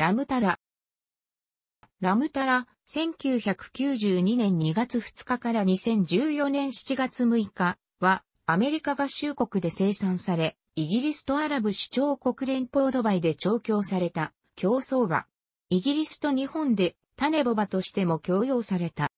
ラムタラ。ラムタラ、1992年2月2日から2014年7月6日は、アメリカ合衆国で生産され、イギリスとアラブ首長国連邦ドバイで調教された、競争馬。イギリスと日本で、種ボバとしても供用された。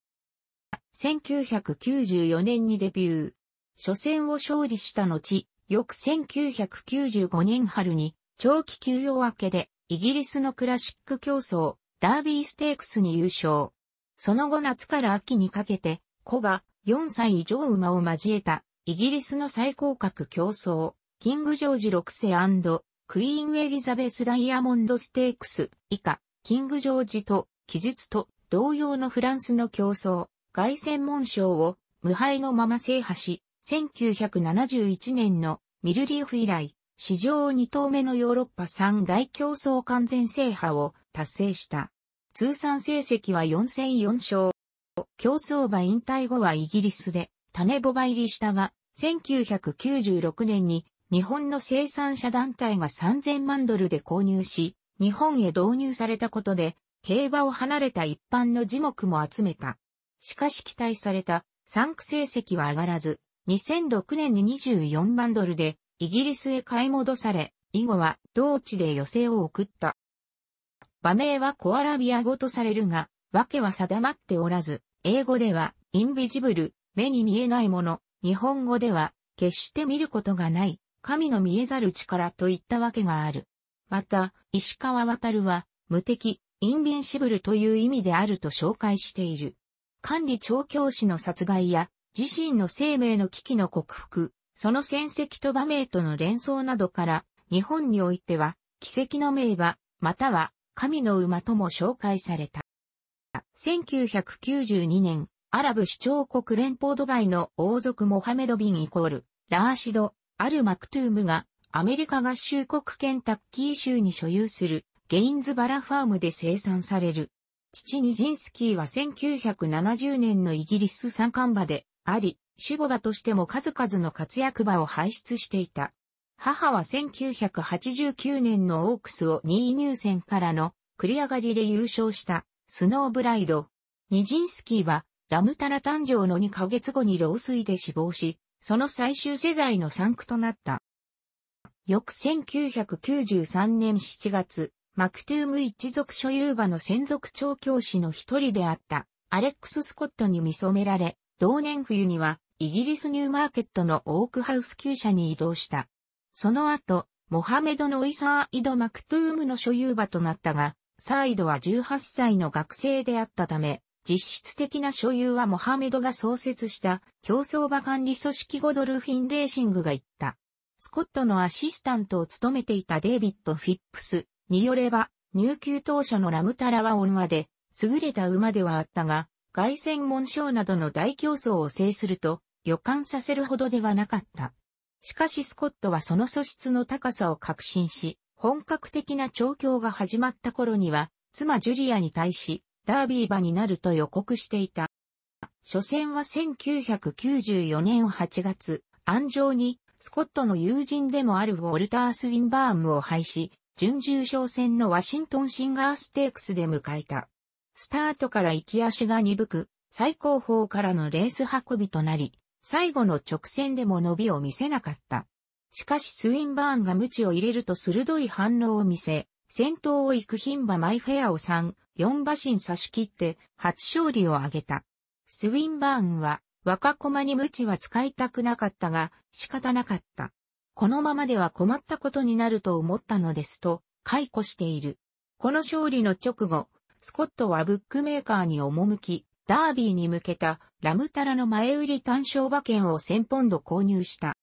1994年にデビュー。初戦を勝利した後、翌1995年春に、長期休養明けで、イギリスのクラシック競争、ダービーステークスに優勝。その後夏から秋にかけて、コバ、4歳以上馬を交えた、イギリスの最高格競争、キングジョージ6世クイーンエリザベスダイヤモンドステークス以下、キングジョージと、記述と、同様のフランスの競争、凱旋門賞を無敗のまま制覇し、1971年のミルリーフ以来、史上2頭目のヨーロッパ3大競争完全制覇を達成した。通算成績は4戦4勝。競争馬引退後はイギリスで種ボバ入りしたが、1996年に日本の生産者団体が3000万ドルで購入し、日本へ導入されたことで、競馬を離れた一般の樹木も集めた。しかし期待された産区成績は上がらず、2006年に24万ドルでイギリスへ買い戻され、以後は同地で寄生を送った。馬名はコアラビア語とされるが、訳は定まっておらず、英語ではインビジブル、目に見えないもの、日本語では決して見ることがない、神の見えざる力といったわけがある。また、石川渡は、無敵、インビンシブルという意味であると紹介している。管理調教師の殺害や、自身の生命の危機の克服、その戦績と馬名との連想などから、日本においては、奇跡の名馬、または、神の馬とも紹介された。1992年、アラブ首長国連邦ドバイの王族モハメド・ビンイコール、ラーシド・アル・マクトゥームが、アメリカ合衆国ケンタッキー州に所有する、ゲインズバラファームで生産される。父ニジンスキーは1970年のイギリス参観馬で、あり、守護馬としても数々の活躍馬を輩出していた。母は1989年のオークスを2位入選からの繰り上がりで優勝したスノーブライド。ニジンスキーはラムタラ誕生の2ヶ月後に老衰で死亡し、その最終世代の産区となった。翌1993年7月、マクトゥーム一族所有馬の専属調教師の一人であったアレックス・スコットに見染められ、同年冬には、イギリスニューマーケットのオークハウス旧舎に移動した。その後、モハメドのイサーイド・マクトゥームの所有場となったが、サーイドは18歳の学生であったため、実質的な所有はモハメドが創設した競走馬管理組織ゴドルフィンレーシングが言った。スコットのアシスタントを務めていたデイビッド・フィップスによれば、入級当初のラムタラは温和で、優れた馬ではあったが、凱旋門賞などの大競争を制すると予感させるほどではなかった。しかしスコットはその素質の高さを確信し、本格的な調教が始まった頃には、妻ジュリアに対し、ダービー馬になると予告していた。初戦は1994年8月、安城に、スコットの友人でもあるウォルタース・ウィンバームを廃し、準々勝戦のワシントンシンガーステークスで迎えた。スタートから行き足が鈍く、最高峰からのレース運びとなり、最後の直線でも伸びを見せなかった。しかしスウィンバーンが無知を入れると鋭い反応を見せ、先頭を行く牝馬マイフェアを3、4馬身差し切って初勝利を挙げた。スウィンバーンは若駒に無知は使いたくなかったが仕方なかった。このままでは困ったことになると思ったのですと解雇している。この勝利の直後、スコットはブックメーカーに赴き、ダービーに向けたラムタラの前売り単勝馬券を1000ポンド購入した。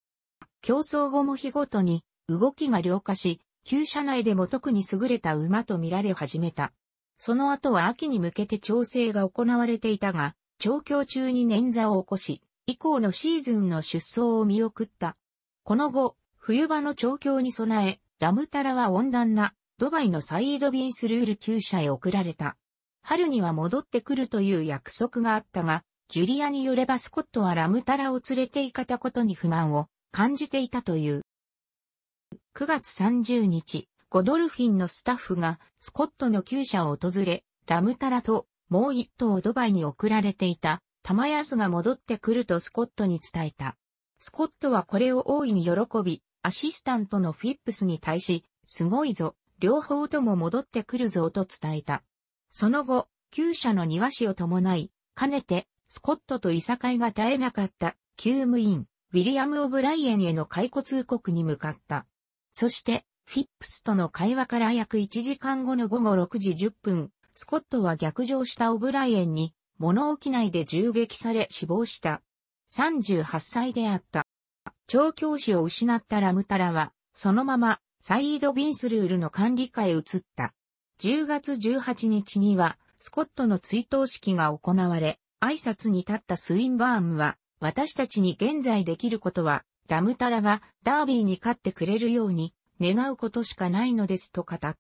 競争後も日ごとに動きが良化し、旧車内でも特に優れた馬と見られ始めた。その後は秋に向けて調整が行われていたが、調教中に捻挫を起こし、以降のシーズンの出走を見送った。この後、冬場の調教に備え、ラムタラは温暖なドバイのサイードビンスルール厩舎へ送られた。春には戻ってくるという約束があったが、ジュリアによればスコットはラムタラを連れて行かたことに不満を感じていたという。9月30日、ゴドルフィンのスタッフがスコットの厩舎を訪れ、ラムタラともう一頭ドバイに送られていた玉安が戻ってくるとスコットに伝えた。スコットはこれを大いに喜び、アシスタントのフィップスに対し、すごいぞ、両方とも戻ってくるぞと伝えた。その後、旧社の庭師を伴い、かねて、スコットといさかいが絶えなかった、旧務員、ウィリアム・オブライエンへの解雇通告に向かった。そして、フィップスとの会話から約1時間後の午後6時10分、スコットは逆上したオブライエンに、物置内で銃撃され死亡した。38歳であった。調教師を失ったラムタラは、そのままサイード・ビンスルールの管理下へ移った。10月18日には、スコットの追悼式が行われ、挨拶に立ったスウィンバームは、私たちに現在できることは、ラムタラがダービーに勝ってくれるように、願うことしかないのですと語った。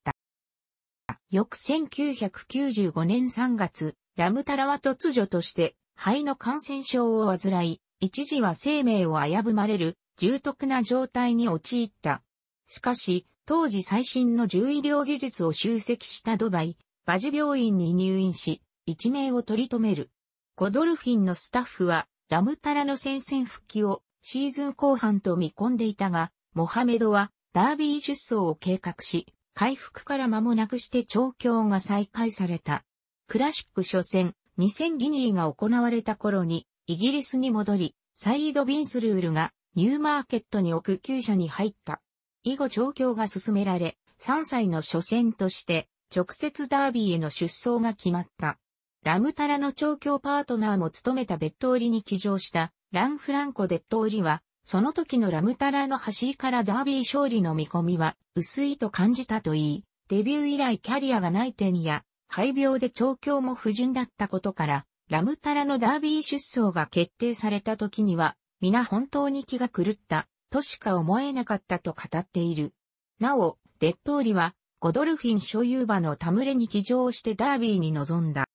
翌1995年3月、ラムタラは突如として肺の感染症を患い、一時は生命を危ぶまれる重篤な状態に陥った。しかし、当時最新の獣医療技術を集積したドバイ、バジ病院に入院し、一命を取り留める。コドルフィンのスタッフは、ラムタラの戦線復帰をシーズン後半と見込んでいたが、モハメドはダービー出走を計画し、回復から間もなくして調教が再開された。クラシック初戦、2000ギニーが行われた頃に、イギリスに戻り、サイード・ビンスルールがニューマーケットに置く厩舎に入った。以後調教が進められ、3歳の初戦として、直接ダービーへの出走が決まった。ラムタラの調教パートナーも務めたベッ売りに騎乗した、ランフランコデッ売りは、その時のラムタラの走りからダービー勝利の見込みは薄いと感じたといい、デビュー以来キャリアがない点や、肺病で調教も不順だったことから、ラムタラのダービー出走が決定された時には、皆本当に気が狂った。としか思えなかったと語っている。なお、デッドーリは、ゴドルフィン所有馬のタムレに騎乗してダービーに臨んだ。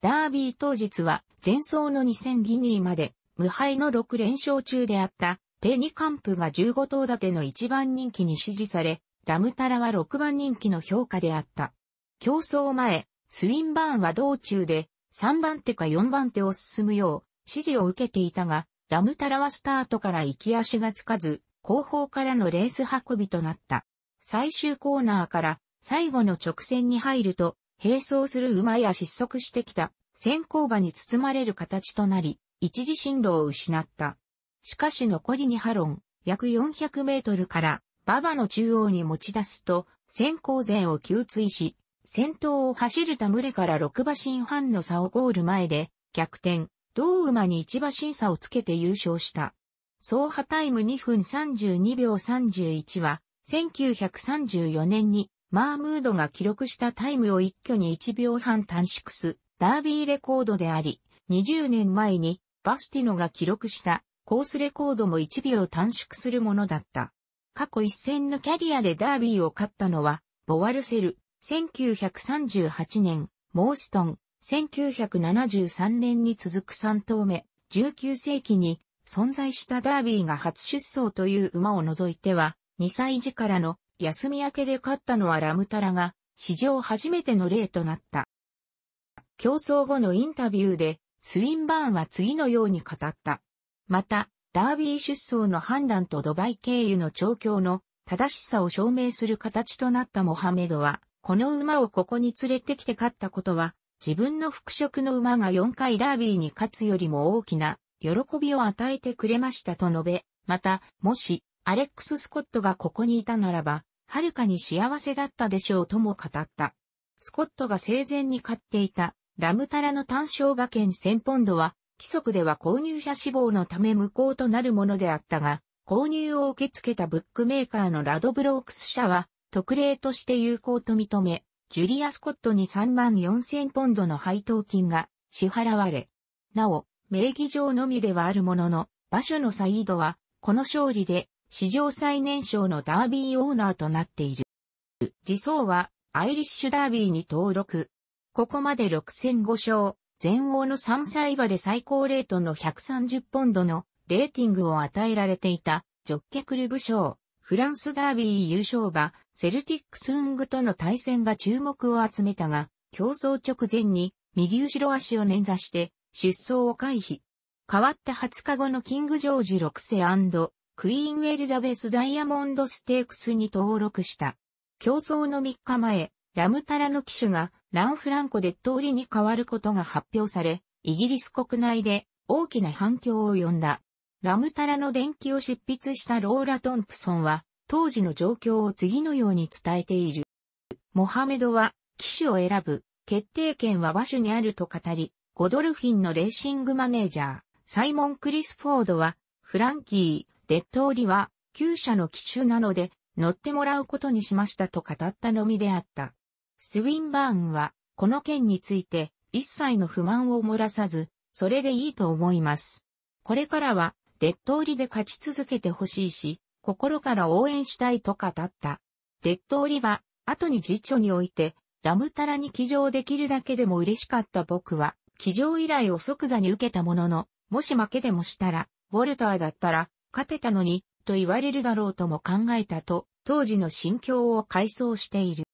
ダービー当日は、前走の2000ギニーまで、無敗の6連勝中であった、ペニカンプが15頭立ての1番人気に支持され、ラムタラは6番人気の評価であった。競争前、スウィンバーンは道中で、3番手か4番手を進むよう、指示を受けていたが、ラムタラはスタートから行き足がつかず、後方からのレース運びとなった。最終コーナーから最後の直線に入ると、並走する馬や失速してきた先行馬に包まれる形となり、一時進路を失った。しかし残り2ハロン、約400メートルから馬場の中央に持ち出すと、先行前を給追し、先頭を走るた群れから6馬身半の差をゴール前で逆転。同馬に一馬審査をつけて優勝した。総派タイム2分32秒31は、1934年にマームードが記録したタイムを一挙に1秒半短縮す、ダービーレコードであり、20年前にバスティノが記録したコースレコードも1秒短縮するものだった。過去一戦のキャリアでダービーを勝ったのは、ボワルセル、1938年、モーストン、1973年に続く3頭目、19世紀に存在したダービーが初出走という馬を除いては、2歳児からの休み明けで勝ったのはラムタラが、史上初めての例となった。競争後のインタビューで、スウィンバーンは次のように語った。また、ダービー出走の判断とドバイ経由の調教の正しさを証明する形となったモハメドは、この馬をここに連れてきて勝ったことは、自分の復職の馬が4回ダービーに勝つよりも大きな喜びを与えてくれましたと述べ、また、もし、アレックス・スコットがここにいたならば、はるかに幸せだったでしょうとも語った。スコットが生前に買っていたラムタラの単勝馬券1000ポンドは、規則では購入者死亡のため無効となるものであったが、購入を受け付けたブックメーカーのラドブロークス社は、特例として有効と認め、ジュリア・スコットに3万4000ポンドの配当金が支払われ、なお、名義上のみではあるものの、場所のサイードは、この勝利で史上最年少のダービーオーナーとなっている。自走はアイリッシュダービーに登録。ここまで6戦5勝、全王の3歳馬で最高レートの130ポンドのレーティングを与えられていた、ジョッケクル部賞、フランスダービー優勝馬、セルティックスウングとの対戦が注目を集めたが、競争直前に右後ろ足を捻挫して出走を回避。変わった20日後のキング・ジョージ6世クイーン・エリザベス・ダイヤモンド・ステークスに登録した。競争の3日前、ラムタラの騎手がランフランコで通りに変わることが発表され、イギリス国内で大きな反響を呼んだ。ラムタラの伝記を執筆したローラ・トンプソンは、当時の状況を次のように伝えている。モハメドは、騎手を選ぶ、決定権は馬主にあると語り、ゴドルフィンのレーシングマネージャー、サイモン・クリスフォードは、フランキー、デッドオリは、旧車の騎手なので、乗ってもらうことにしましたと語ったのみであった。スウィンバーンは、この件について、一切の不満を漏らさず、それでいいと思います。これからは、デッドオリで勝ち続けてほしいし、心から応援したいと語った。デッドオリは、後に辞書において、ラムタラに騎乗できるだけでも嬉しかった僕は、騎乗依頼を即座に受けたものの、もし負けでもしたら、ウォルターだったら、勝てたのに、と言われるだろうとも考えたと、当時の心境を回想している。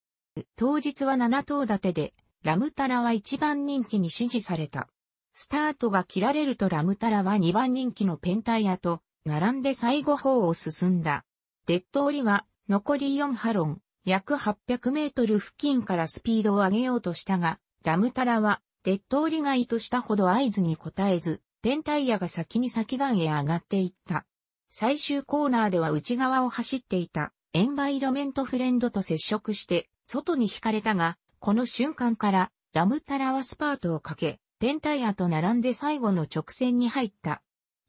当日は7頭立てで、ラムタラは1番人気に支持された。スタートが切られるとラムタラは2番人気のペンタイアと並んで最後方を進んだ。デッドオリは残り4ハロン、約800メートル付近からスピードを上げようとしたが、ラムタラは、デッドオが意図したほど合図に応えず、ペンタイヤが先に先段へ上がっていった。最終コーナーでは内側を走っていた、エンバイロメントフレンドと接触して、外に引かれたが、この瞬間から、ラムタラはスパートをかけ、ペンタイヤと並んで最後の直線に入った。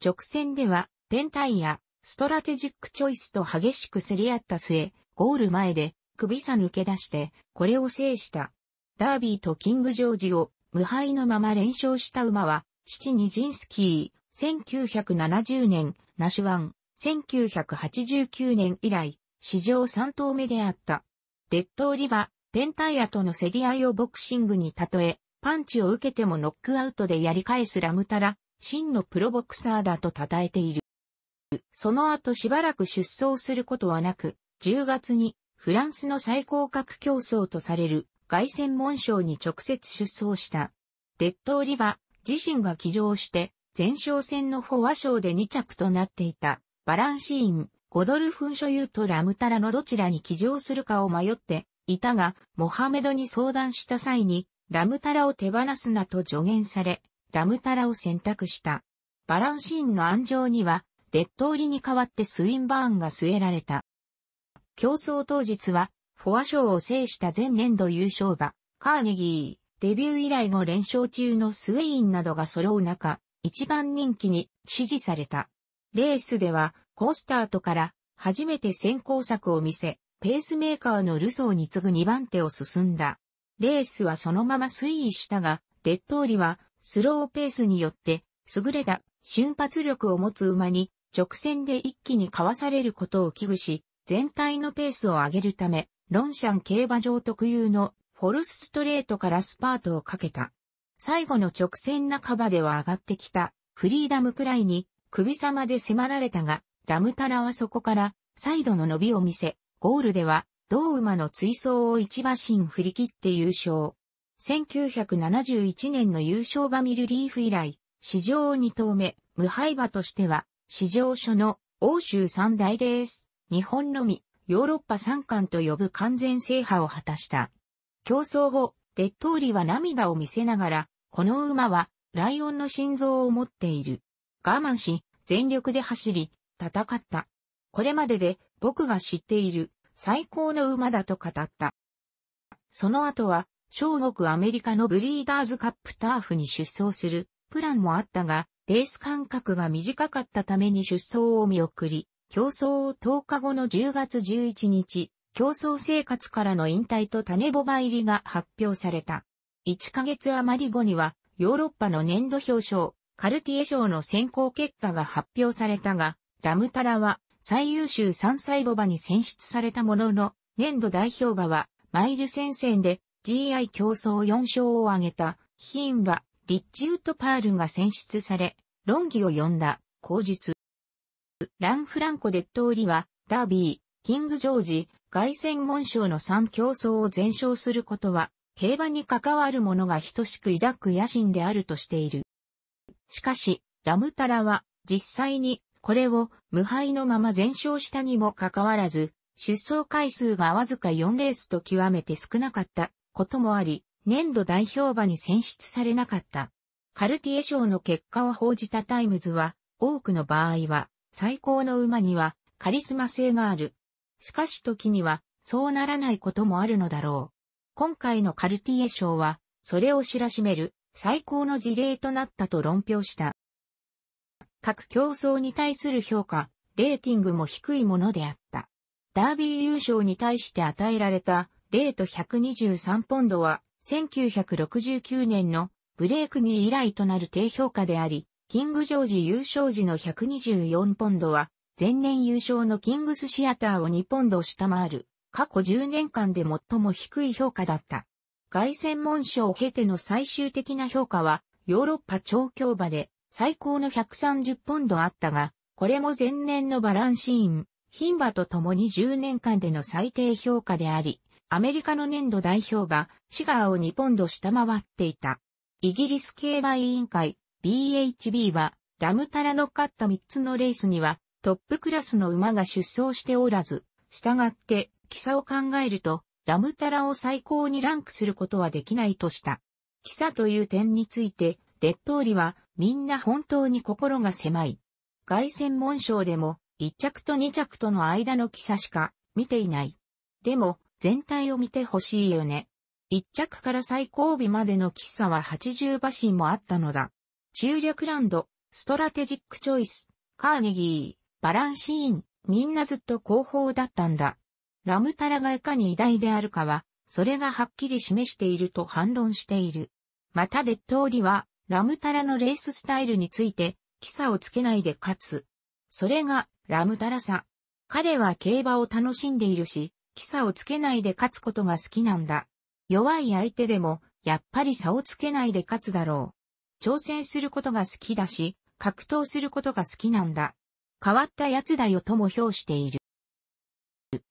直線では、ペンタイヤ、ストラテジックチョイスと激しく競り合った末、ゴール前で首さ抜け出して、これを制した。ダービーとキングジョージを無敗のまま連勝した馬は、父ニジンスキー、1970年、ナシュワン、1989年以来、史上3頭目であった。デッドオリバ、ペンタイヤとの競り合いをボクシングに例え、パンチを受けてもノックアウトでやり返すラムタラ、真のプロボクサーだと称えている。その後しばらく出走することはなく、10月にフランスの最高格競争とされる外戦門賞に直接出走した。デッドオリバ自身が騎乗して、前哨戦のフォア賞で2着となっていた、バランシーン、ゴドルフン所有とラムタラのどちらに騎乗するかを迷っていたが、モハメドに相談した際に、ラムタラを手放すなと助言され、ラムタラを選択した。バランシーンの安上には、デッドーリに代わってスインバーンが据えられた。競争当日は、フォア賞を制した前年度優勝馬、カーネギー、デビュー以来5連勝中のスウェインなどが揃う中、一番人気に支持された。レースでは、コースタートから初めて先行策を見せ、ペースメーカーのルソーに次ぐ2番手を進んだ。レースはそのまま推移したが、デッドーリはスローペースによって優れた瞬発力を持つ馬に直線で一気にかわされることを危惧し、全体のペースを上げるため、ロンシャン競馬場特有のフォルスストレートからスパートをかけた。最後の直線半ばでは上がってきたフリーダムくらいに首様で迫られたが、ラムタラはそこからサイドの伸びを見せ、ゴールでは同馬の追走を一馬身振り切って優勝。1971年の優勝バミルリーフ以来、史上2頭目、無敗馬としては史上書の欧州三大レース、日本のみ、ヨーロッパ三冠と呼ぶ完全制覇を果たした。競争後、デットーリは涙を見せながら、この馬は、ライオンの心臓を持っている。我慢し、全力で走り、戦った。これまでで、僕が知っている、最高の馬だと語った。その後は、小国アメリカのブリーダーズカップターフに出走する、プランもあったが、レース間隔が短かったために出走を見送り、競争を10日後の10月11日、競争生活からの引退と種ボバ入りが発表された。1ヶ月余り後には、ヨーロッパの年度表彰、カルティエ賞の選考結果が発表されたが、ラムタラは最優秀3歳ボバに選出されたものの、年度代表馬はマイル戦線で GI 競争4勝を挙げた、ヒンリッチウッドパールが選出され、論議を呼んだ、口述。ラン・フランコ・デッドーリは、ダービー、キング・ジョージ、凱旋門賞の3競争を全勝することは、競馬に関わる者が等しく抱く野心であるとしている。しかし、ラムタラは、実際に、これを無敗のまま全勝したにもかかわらず、出走回数がわずか4レースと極めて少なかったこともあり、年度代表馬に選出されなかった。カルティエ賞の結果を報じたタイムズは、多くの場合は、最高の馬にはカリスマ性がある。しかし時には、そうならないこともあるのだろう。今回のカルティエ賞は、それを知らしめる最高の事例となったと論評した。各競争に対する評価、レーティングも低いものであった。ダービー優勝に対して与えられた、レート123ポンドは1969年のブレイクに以来となる低評価であり、キングジョージ優勝時の124ポンドは、前年優勝のキングスシアターを2ポンド下回る、過去10年間で最も低い評価だった。外専門賞を経ての最終的な評価は、ヨーロッパ超強馬で最高の130ポンドあったが、これも前年のバランシーン、牝馬と共に10年間での最低評価であり、アメリカの年度代表馬、シガーを2ポンド下回っていた。イギリス競馬委員会 BHB は、ラムタラの勝った3つのレースには、トップクラスの馬が出走しておらず、従って、記差を考えると、ラムタラを最高にランクすることはできないとした。記差という点について、デッドーリは、みんな本当に心が狭い。外戦門賞でも、1着と2着との間の記差しか、見ていない。でも、全体を見てほしいよね。一着から最後尾までの喫茶は80馬身もあったのだ。中略ランド、ストラテジックチョイス、カーネギー、バランシーン、みんなずっと後方だったんだ。ラムタラがいかに偉大であるかは、それがはっきり示していると反論している。またデッドオリは、ラムタラのレーススタイルについて、喫茶をつけないで勝つ。それが、ラムタラさ。彼は競馬を楽しんでいるし、き差をつけないで勝つことが好きなんだ。弱い相手でも、やっぱり差をつけないで勝つだろう。挑戦することが好きだし、格闘することが好きなんだ。変わった奴だよとも評している。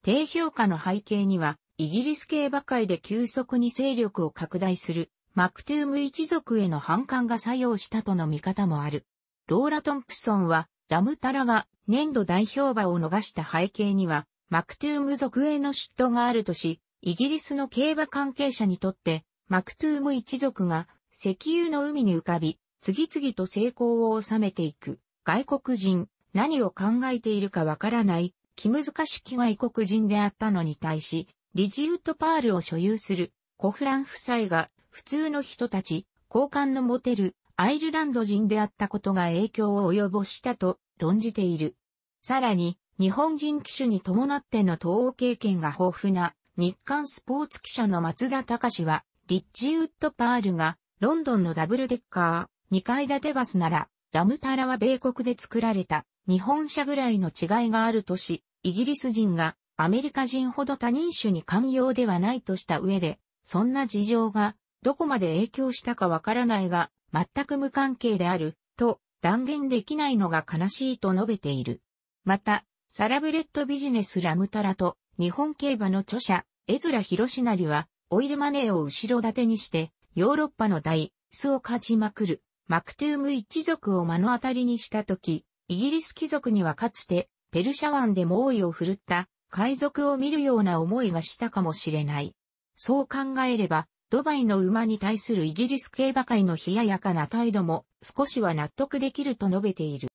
低評価の背景には、イギリス系ばかりで急速に勢力を拡大する、マクトゥーム一族への反感が作用したとの見方もある。ローラ・トンプソンは、ラムタラが年度代表馬を逃した背景には、マクトゥーム族への嫉妬があるとし、イギリスの競馬関係者にとって、マクトゥーム一族が石油の海に浮かび、次々と成功を収めていく。外国人、何を考えているかわからない、気難しき外国人であったのに対し、リジウッドパールを所有する、コフラン夫妻が、普通の人たち、交換の持てる、アイルランド人であったことが影響を及ぼしたと論じている。さらに、日本人機種に伴っての東欧経験が豊富な日刊スポーツ記者の松田隆は、リッチウッドパールがロンドンのダブルデッカー、2階建てバスなら、ラムタラは米国で作られた日本車ぐらいの違いがあるとし、イギリス人がアメリカ人ほど他人種に寛容ではないとした上で、そんな事情がどこまで影響したかわからないが、全く無関係である、と断言できないのが悲しいと述べている。また、サラブレッドビジネスラムタラと日本競馬の著者、江面広成は、オイルマネーを後ろ盾にして、ヨーロッパの大、巣を勝ちまくる、マクトゥーム一族を目の当たりにしたとき、イギリス貴族にはかつて、ペルシャ湾で猛威を振るった、海賊を見るような思いがしたかもしれない。そう考えれば、ドバイの馬に対するイギリス競馬界の冷ややかな態度も少しは納得できると述べている。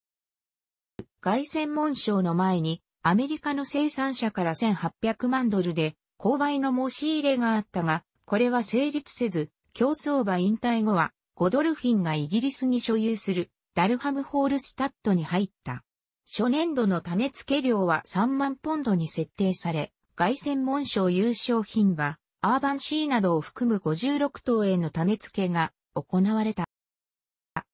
凱旋門賞の前に、アメリカの生産者から1800万ドルで、購買の申し入れがあったが、これは成立せず、競争馬引退後は、ゴドルフィンがイギリスに所有する、ダルハムホールスタッドに入った。初年度の種付け量は3万ポンドに設定され、凱旋門賞優勝品は、アーバンシーなどを含む56頭への種付けが行われた。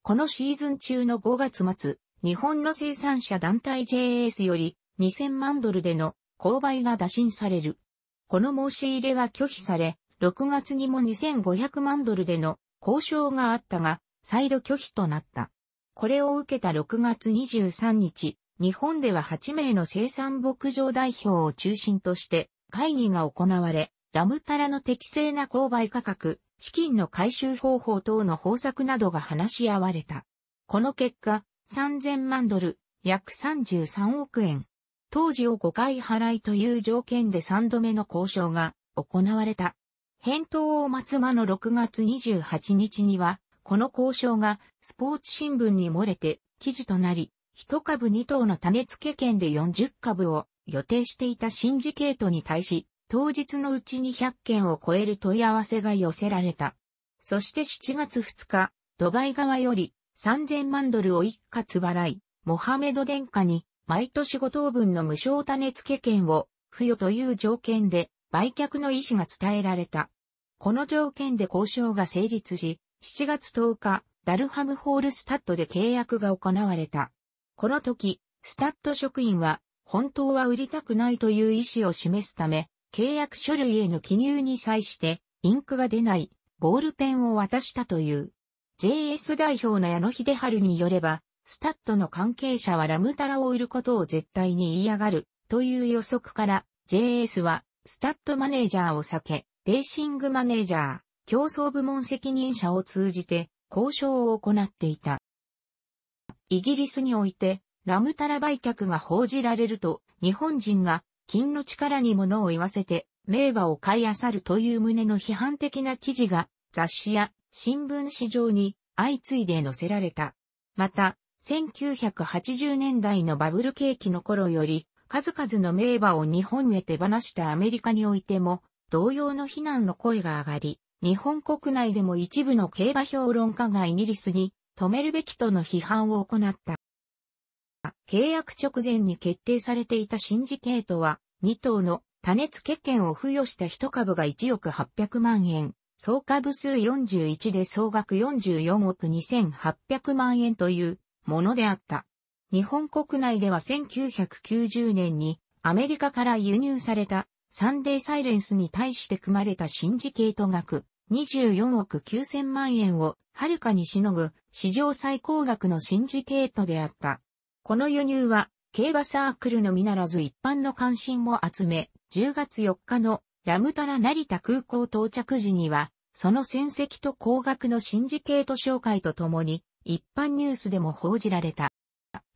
このシーズン中の5月末、日本の生産者団体 JS より2000万ドルでの購買が打診される。この申し入れは拒否され、6月にも2500万ドルでの交渉があったが、再度拒否となった。これを受けた6月23日、日本では8名の生産牧場代表を中心として会議が行われ、ラムタラの適正な購買価格、資金の回収方法等の方策などが話し合われた。この結果、3000万ドル、約33億円。当時を5回払いという条件で3度目の交渉が行われた。返答を待つ間の6月28日には、この交渉がスポーツ新聞に漏れて記事となり、一株二頭の種付け券で40株を予定していたシンジケートに対し、当日のうちに100件を超える問い合わせが寄せられた。そして7月2日、ドバイ側より3000万ドルを一括払い、モハメド殿下に毎年5等分の無償種付け権を付与という条件で売却の意思が伝えられた。この条件で交渉が成立し、7月10日、ダルハムホールスタッドで契約が行われた。この時、スタッド職員は、本当は売りたくないという意思を示すため、契約書類への記入に際して、インクが出ない、ボールペンを渡したという。JS 代表の矢野秀春によれば、スタッドの関係者はラムタラを売ることを絶対に言い上がるという予測から JS はスタッドマネージャーを避け、レーシングマネージャー、競争部門責任者を通じて交渉を行っていた。イギリスにおいてラムタラ売却が報じられると日本人が金の力に物を言わせて名馬を買い漁るという旨の批判的な記事が雑誌や新聞市場に相次いで載せられた。また、1980年代のバブル景気の頃より、数々の名馬を日本へ手放したアメリカにおいても、同様の非難の声が上がり、日本国内でも一部の競馬評論家がイギリスに止めるべきとの批判を行った。契約直前に決定されていたシンジケートは、2頭の多熱欠権を付与した1株が1億800万円、総株数41で総額44億2800万円というものであった。日本国内では1990年にアメリカから輸入されたサンデーサイレンスに対して組まれたシンジケート額24億9000万円をはるかにしのぐ史上最高額のシンジケートであった。この輸入は競馬サークルのみならず一般の関心も集め、10月4日のラムタラ成田空港到着時には、その戦績と高額のシンジケート紹介とともに、一般ニュースでも報じられた。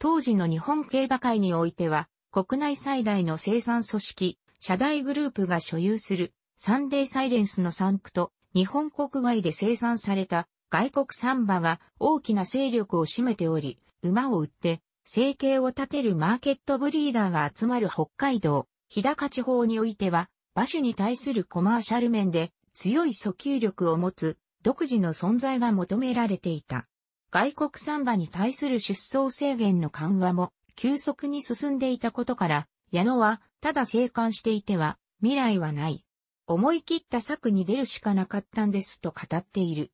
当時の日本競馬会においては、国内最大の生産組織、社大グループが所有する、サンデーサイレンスの産区と、日本国外で生産された外国サンバが大きな勢力を占めており、馬を売って、生計を立てるマーケットブリーダーが集まる北海道、日高地方においては、馬種に対するコマーシャル面で強い訴求力を持つ独自の存在が求められていた。外国産馬に対する出走制限の緩和も急速に進んでいたことから、矢野はただ生還していては未来はない。思い切った策に出るしかなかったんですと語っている。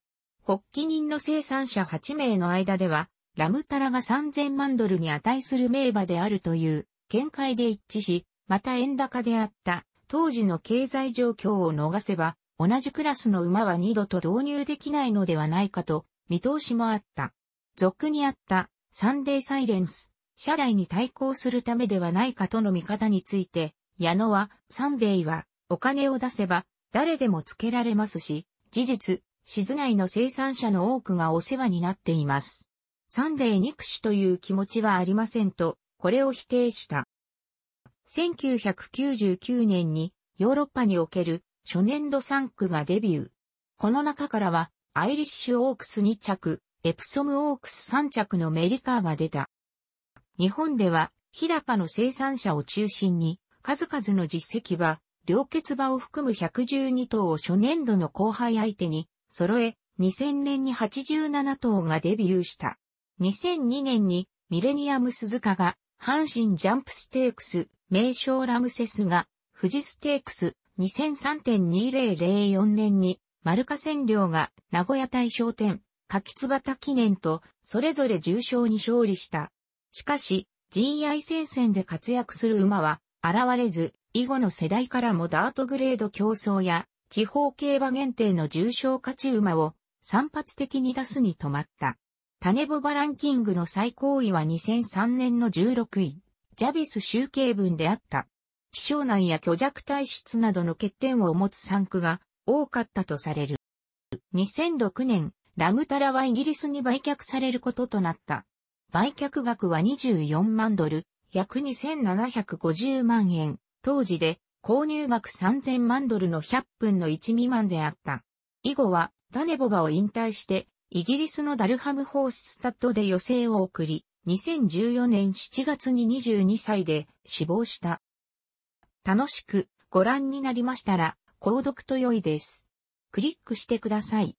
発起人の生産者8名の間では、ラムタラが3000万ドルに値する名馬であるという見解で一致し、また円高であった当時の経済状況を逃せば、同じクラスの馬は二度と導入できないのではないかと、見通しもあった。俗にあった、サンデーサイレンス、社内に対抗するためではないかとの見方について、矢野は、サンデーは、お金を出せば、誰でもつけられますし、事実、静内の生産者の多くがお世話になっています。サンデー憎しという気持ちはありませんと、これを否定した。1999年にヨーロッパにおける初年度3区がデビュー。この中からは、アイリッシュオークス2着、エプソムオークス3着のメリカーが出た。日本では、日高の生産者を中心に、数々の実績は両欠馬を含む112頭を初年度の後輩相手に、揃え、2000年に87頭がデビューした。2002年にミレニアム鈴鹿が阪神ジャンプステークス名称ラムセスが、富士ステークス2003.2004年に、マルカ占領が名古屋大賞店、柿津畑記念と、それぞれ重賞に勝利した。しかし、GI 戦線で活躍する馬は、現れず、以後の世代からもダートグレード競争や、地方競馬限定の重賞勝ち馬を散発的に出すに止まった。種ボバランキングの最高位は2003年の16位。ジャビス集計文であった。希少難や虚弱体質などの欠点を持つ産区が多かったとされる。2006年、ラムタラはイギリスに売却されることとなった。売却額は24万ドル、約2750万円、当時で購入額3000万ドルの100分の1未満であった。以後は、ダネボバを引退して、イギリスのダルハムホーススタッドで余生を送り、2014年7月に22歳で死亡した。楽しくご覧になりましたら、購読と良いです。クリックしてください。